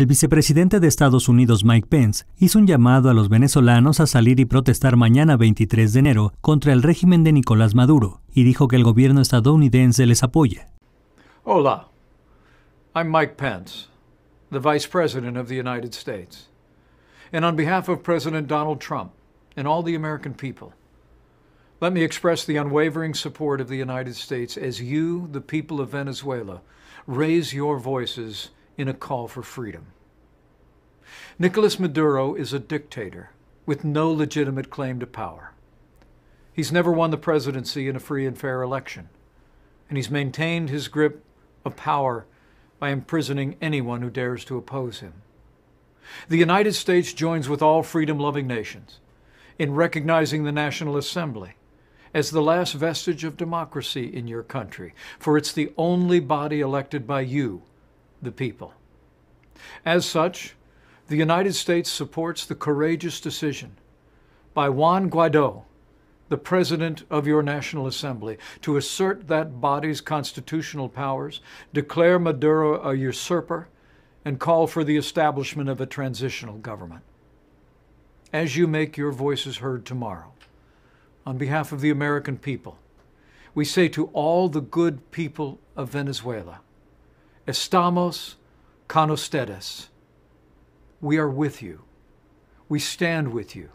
El vicepresidente de Estados Unidos Mike Pence hizo un llamado a los venezolanos a salir y protestar mañana 23 de enero contra el régimen de Nicolás Maduro y dijo que el gobierno estadounidense les apoya. Hola, I'm Mike Pence, the Vice President of the United States. And on behalf of President Donald Trump and all the American people, let me express the unwavering support of the United States as you, the people of Venezuela, raise your voices in a call for freedom. Nicolas Maduro is a dictator with no legitimate claim to power. He's never won the presidency in a free and fair election, and he's maintained his grip of power by imprisoning anyone who dares to oppose him. The United States joins with all freedom loving nations in recognizing the National Assembly as the last vestige of democracy in your country, for it's the only body elected by you the people. As such, the United States supports the courageous decision by Juan Guaido, the President of your National Assembly, to assert that body's constitutional powers, declare Maduro a usurper, and call for the establishment of a transitional government. As you make your voices heard tomorrow, on behalf of the American people, we say to all the good people of Venezuela, Estamos con ustedes. We are with you. We stand with you.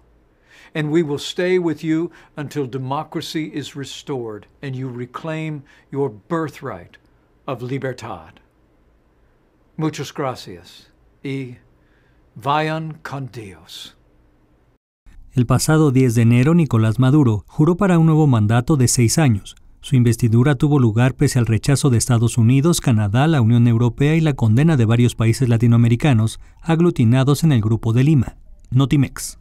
And we will stay with you until democracy is restored and you reclaim your birthright of libertad. Muchas gracias y vayan con Dios. El pasado 10 de enero, Nicolás Maduro juró para un nuevo mandato de seis años, Su investidura tuvo lugar pese al rechazo de Estados Unidos, Canadá, la Unión Europea y la condena de varios países latinoamericanos aglutinados en el Grupo de Lima, Notimex.